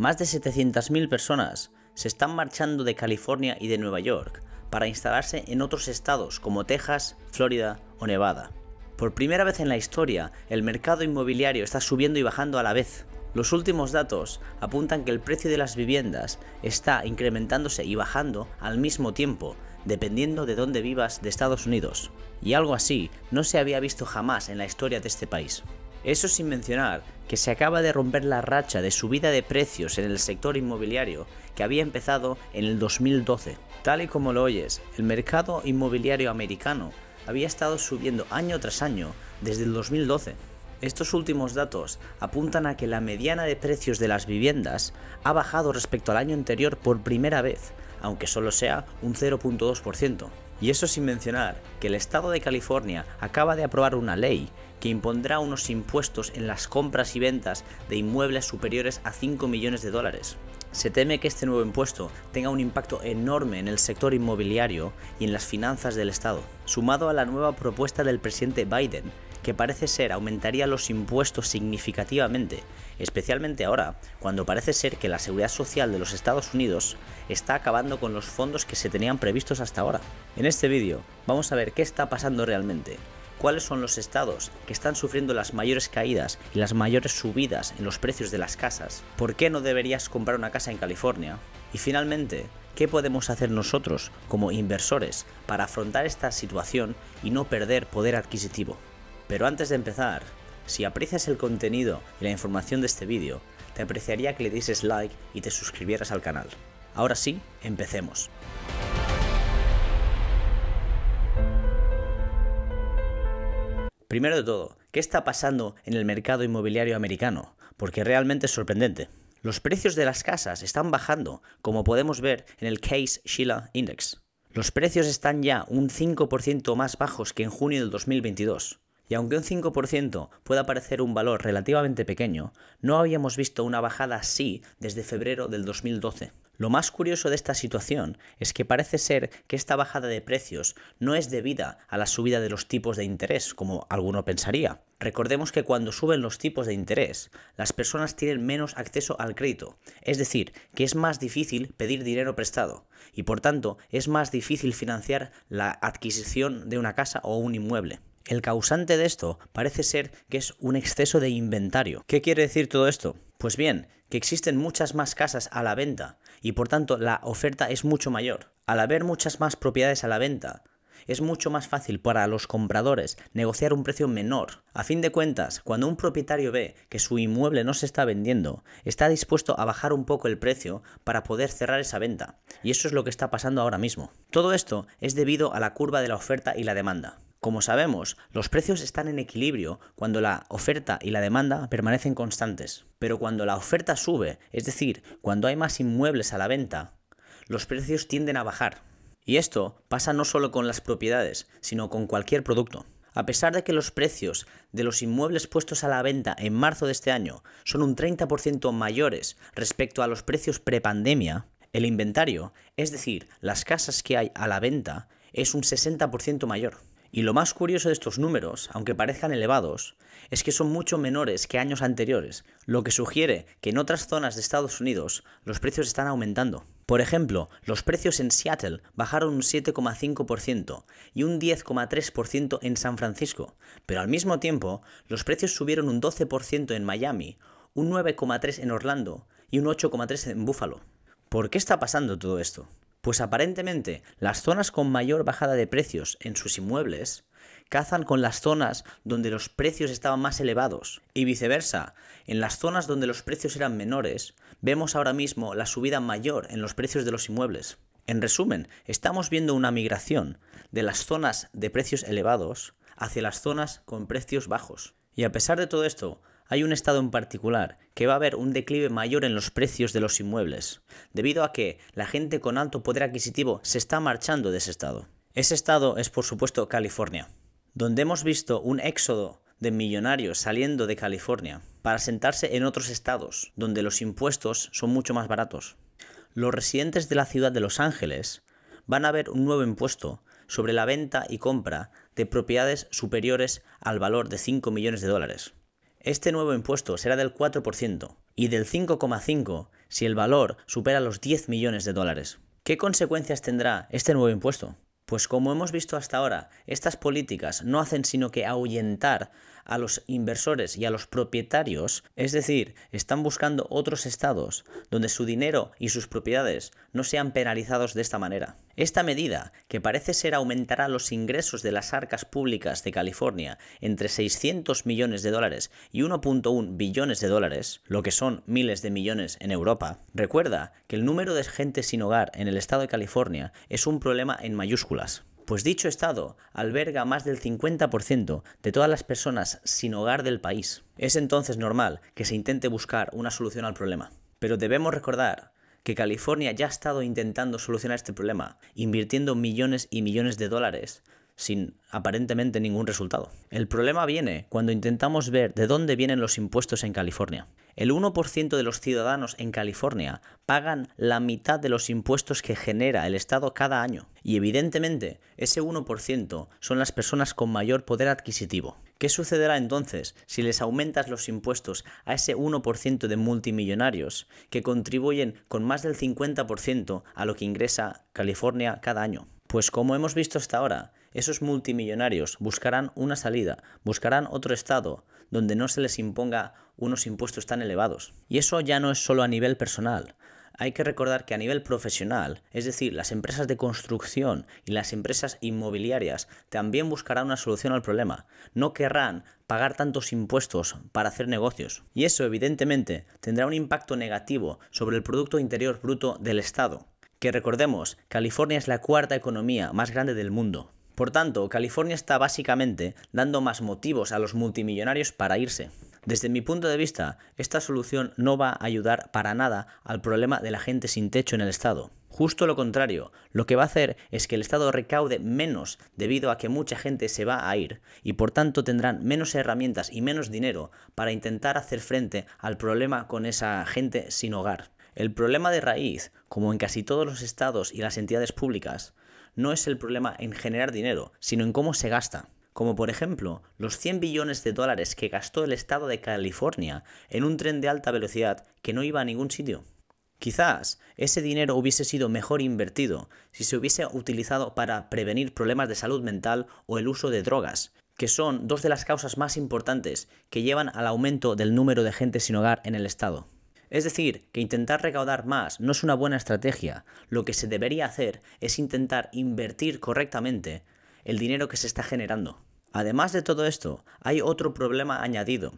Más de 700.000 personas se están marchando de California y de Nueva York para instalarse en otros estados como Texas, Florida o Nevada. Por primera vez en la historia, el mercado inmobiliario está subiendo y bajando a la vez. Los últimos datos apuntan que el precio de las viviendas está incrementándose y bajando al mismo tiempo, dependiendo de dónde vivas de Estados Unidos. Y algo así no se había visto jamás en la historia de este país. Eso sin mencionar que se acaba de romper la racha de subida de precios en el sector inmobiliario que había empezado en el 2012. Tal y como lo oyes, el mercado inmobiliario americano había estado subiendo año tras año desde el 2012. Estos últimos datos apuntan a que la mediana de precios de las viviendas ha bajado respecto al año anterior por primera vez, aunque solo sea un 0.2%. Y eso sin mencionar que el estado de California acaba de aprobar una ley que impondrá unos impuestos en las compras y ventas de inmuebles superiores a 5 millones de dólares. Se teme que este nuevo impuesto tenga un impacto enorme en el sector inmobiliario y en las finanzas del Estado, sumado a la nueva propuesta del presidente Biden, que parece ser aumentaría los impuestos significativamente, especialmente ahora, cuando parece ser que la seguridad social de los Estados Unidos está acabando con los fondos que se tenían previstos hasta ahora. En este vídeo vamos a ver qué está pasando realmente, cuáles son los estados que están sufriendo las mayores caídas y las mayores subidas en los precios de las casas, por qué no deberías comprar una casa en California y finalmente, ¿qué podemos hacer nosotros como inversores para afrontar esta situación y no perder poder adquisitivo? Pero antes de empezar, si aprecias el contenido y la información de este vídeo, te apreciaría que le dices like y te suscribieras al canal. Ahora sí, empecemos. Primero de todo, ¿qué está pasando en el mercado inmobiliario americano? Porque realmente es sorprendente. Los precios de las casas están bajando, como podemos ver en el Case shiller Index. Los precios están ya un 5% más bajos que en junio del 2022. Y aunque un 5% pueda parecer un valor relativamente pequeño, no habíamos visto una bajada así desde febrero del 2012. Lo más curioso de esta situación es que parece ser que esta bajada de precios no es debida a la subida de los tipos de interés, como alguno pensaría. Recordemos que cuando suben los tipos de interés, las personas tienen menos acceso al crédito, es decir, que es más difícil pedir dinero prestado, y por tanto es más difícil financiar la adquisición de una casa o un inmueble. El causante de esto parece ser que es un exceso de inventario. ¿Qué quiere decir todo esto? Pues bien, que existen muchas más casas a la venta y por tanto la oferta es mucho mayor. Al haber muchas más propiedades a la venta, es mucho más fácil para los compradores negociar un precio menor. A fin de cuentas, cuando un propietario ve que su inmueble no se está vendiendo, está dispuesto a bajar un poco el precio para poder cerrar esa venta. Y eso es lo que está pasando ahora mismo. Todo esto es debido a la curva de la oferta y la demanda. Como sabemos, los precios están en equilibrio cuando la oferta y la demanda permanecen constantes. Pero cuando la oferta sube, es decir, cuando hay más inmuebles a la venta, los precios tienden a bajar. Y esto pasa no solo con las propiedades, sino con cualquier producto. A pesar de que los precios de los inmuebles puestos a la venta en marzo de este año son un 30% mayores respecto a los precios prepandemia, el inventario, es decir, las casas que hay a la venta, es un 60% mayor. Y lo más curioso de estos números, aunque parezcan elevados, es que son mucho menores que años anteriores, lo que sugiere que en otras zonas de Estados Unidos los precios están aumentando. Por ejemplo, los precios en Seattle bajaron un 7,5% y un 10,3% en San Francisco, pero al mismo tiempo los precios subieron un 12% en Miami, un 9,3% en Orlando y un 8,3% en Buffalo. ¿Por qué está pasando todo esto? Pues aparentemente las zonas con mayor bajada de precios en sus inmuebles cazan con las zonas donde los precios estaban más elevados y viceversa, en las zonas donde los precios eran menores, vemos ahora mismo la subida mayor en los precios de los inmuebles. En resumen, estamos viendo una migración de las zonas de precios elevados hacia las zonas con precios bajos. Y a pesar de todo esto, hay un estado en particular que va a haber un declive mayor en los precios de los inmuebles, debido a que la gente con alto poder adquisitivo se está marchando de ese estado. Ese estado es por supuesto California, donde hemos visto un éxodo de millonarios saliendo de California para sentarse en otros estados, donde los impuestos son mucho más baratos. Los residentes de la ciudad de Los Ángeles van a ver un nuevo impuesto sobre la venta y compra de propiedades superiores al valor de 5 millones de dólares. Este nuevo impuesto será del 4% y del 5,5% si el valor supera los 10 millones de dólares. ¿Qué consecuencias tendrá este nuevo impuesto? Pues como hemos visto hasta ahora, estas políticas no hacen sino que ahuyentar a los inversores y a los propietarios, es decir, están buscando otros estados donde su dinero y sus propiedades no sean penalizados de esta manera. Esta medida, que parece ser aumentará los ingresos de las arcas públicas de California entre 600 millones de dólares y 1.1 billones de dólares, lo que son miles de millones en Europa, recuerda que el número de gente sin hogar en el estado de California es un problema en mayúsculas pues dicho estado alberga más del 50% de todas las personas sin hogar del país. Es entonces normal que se intente buscar una solución al problema. Pero debemos recordar que California ya ha estado intentando solucionar este problema, invirtiendo millones y millones de dólares sin aparentemente ningún resultado. El problema viene cuando intentamos ver de dónde vienen los impuestos en California. El 1% de los ciudadanos en California pagan la mitad de los impuestos que genera el Estado cada año. Y evidentemente, ese 1% son las personas con mayor poder adquisitivo. ¿Qué sucederá entonces si les aumentas los impuestos a ese 1% de multimillonarios que contribuyen con más del 50% a lo que ingresa California cada año? Pues como hemos visto hasta ahora, esos multimillonarios buscarán una salida, buscarán otro estado donde no se les imponga unos impuestos tan elevados. Y eso ya no es solo a nivel personal. Hay que recordar que a nivel profesional, es decir, las empresas de construcción y las empresas inmobiliarias también buscarán una solución al problema. No querrán pagar tantos impuestos para hacer negocios. Y eso, evidentemente, tendrá un impacto negativo sobre el Producto Interior Bruto del Estado. Que recordemos, California es la cuarta economía más grande del mundo. Por tanto, California está básicamente dando más motivos a los multimillonarios para irse. Desde mi punto de vista, esta solución no va a ayudar para nada al problema de la gente sin techo en el Estado. Justo lo contrario, lo que va a hacer es que el Estado recaude menos debido a que mucha gente se va a ir y por tanto tendrán menos herramientas y menos dinero para intentar hacer frente al problema con esa gente sin hogar. El problema de raíz, como en casi todos los estados y las entidades públicas, no es el problema en generar dinero, sino en cómo se gasta. Como por ejemplo, los 100 billones de dólares que gastó el estado de California en un tren de alta velocidad que no iba a ningún sitio. Quizás ese dinero hubiese sido mejor invertido si se hubiese utilizado para prevenir problemas de salud mental o el uso de drogas, que son dos de las causas más importantes que llevan al aumento del número de gente sin hogar en el Estado. Es decir, que intentar recaudar más no es una buena estrategia. Lo que se debería hacer es intentar invertir correctamente el dinero que se está generando. Además de todo esto, hay otro problema añadido,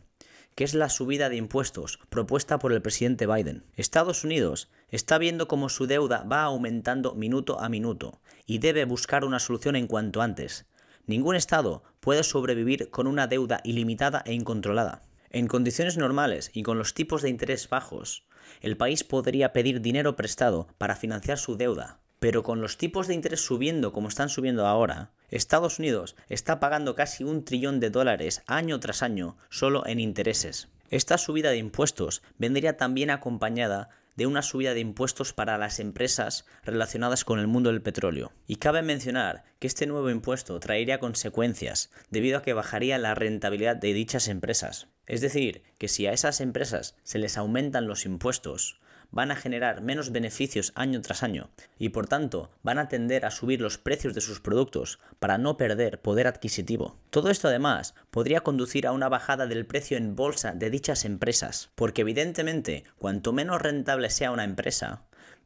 que es la subida de impuestos propuesta por el presidente Biden. Estados Unidos está viendo cómo su deuda va aumentando minuto a minuto y debe buscar una solución en cuanto antes. Ningún Estado puede sobrevivir con una deuda ilimitada e incontrolada. En condiciones normales y con los tipos de interés bajos, el país podría pedir dinero prestado para financiar su deuda. Pero con los tipos de interés subiendo como están subiendo ahora, Estados Unidos está pagando casi un trillón de dólares año tras año solo en intereses. Esta subida de impuestos vendría también acompañada de una subida de impuestos para las empresas relacionadas con el mundo del petróleo. Y cabe mencionar que este nuevo impuesto traería consecuencias, debido a que bajaría la rentabilidad de dichas empresas. Es decir, que si a esas empresas se les aumentan los impuestos, van a generar menos beneficios año tras año y por tanto van a tender a subir los precios de sus productos para no perder poder adquisitivo. Todo esto además podría conducir a una bajada del precio en bolsa de dichas empresas, porque evidentemente cuanto menos rentable sea una empresa,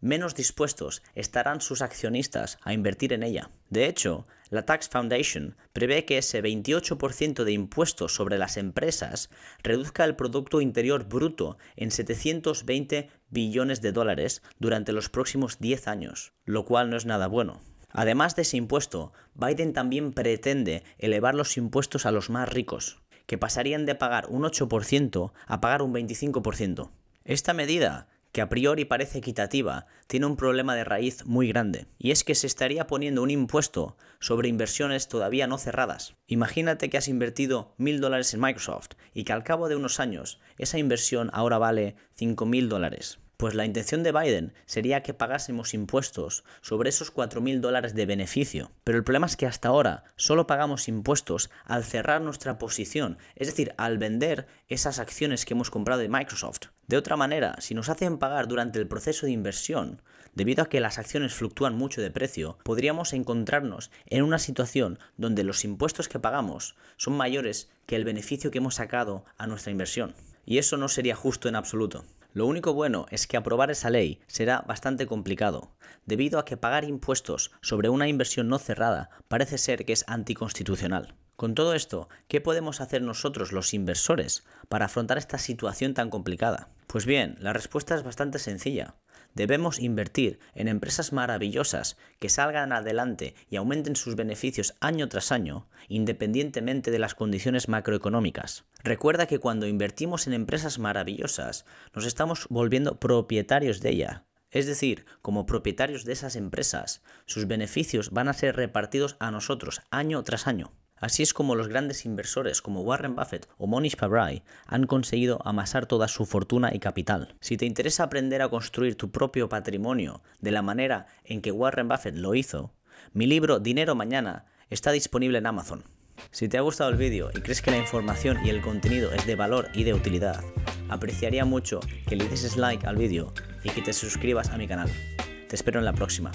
menos dispuestos estarán sus accionistas a invertir en ella. De hecho, la Tax Foundation prevé que ese 28% de impuestos sobre las empresas reduzca el Producto Interior Bruto en 720 billones de dólares durante los próximos 10 años, lo cual no es nada bueno. Además de ese impuesto, Biden también pretende elevar los impuestos a los más ricos, que pasarían de pagar un 8% a pagar un 25%. Esta medida que a priori parece equitativa, tiene un problema de raíz muy grande, y es que se estaría poniendo un impuesto sobre inversiones todavía no cerradas. Imagínate que has invertido mil dólares en Microsoft y que al cabo de unos años esa inversión ahora vale mil dólares. Pues la intención de Biden sería que pagásemos impuestos sobre esos 4.000 dólares de beneficio. Pero el problema es que hasta ahora solo pagamos impuestos al cerrar nuestra posición, es decir, al vender esas acciones que hemos comprado de Microsoft. De otra manera, si nos hacen pagar durante el proceso de inversión, debido a que las acciones fluctúan mucho de precio, podríamos encontrarnos en una situación donde los impuestos que pagamos son mayores que el beneficio que hemos sacado a nuestra inversión. Y eso no sería justo en absoluto. Lo único bueno es que aprobar esa ley será bastante complicado, debido a que pagar impuestos sobre una inversión no cerrada parece ser que es anticonstitucional. Con todo esto, ¿qué podemos hacer nosotros los inversores para afrontar esta situación tan complicada? Pues bien, la respuesta es bastante sencilla. Debemos invertir en empresas maravillosas que salgan adelante y aumenten sus beneficios año tras año, independientemente de las condiciones macroeconómicas. Recuerda que cuando invertimos en empresas maravillosas, nos estamos volviendo propietarios de ella, es decir, como propietarios de esas empresas, sus beneficios van a ser repartidos a nosotros año tras año. Así es como los grandes inversores como Warren Buffett o Monish Pabrai han conseguido amasar toda su fortuna y capital. Si te interesa aprender a construir tu propio patrimonio de la manera en que Warren Buffett lo hizo, mi libro Dinero Mañana está disponible en Amazon. Si te ha gustado el vídeo y crees que la información y el contenido es de valor y de utilidad, apreciaría mucho que le deses like al vídeo y que te suscribas a mi canal. Te espero en la próxima.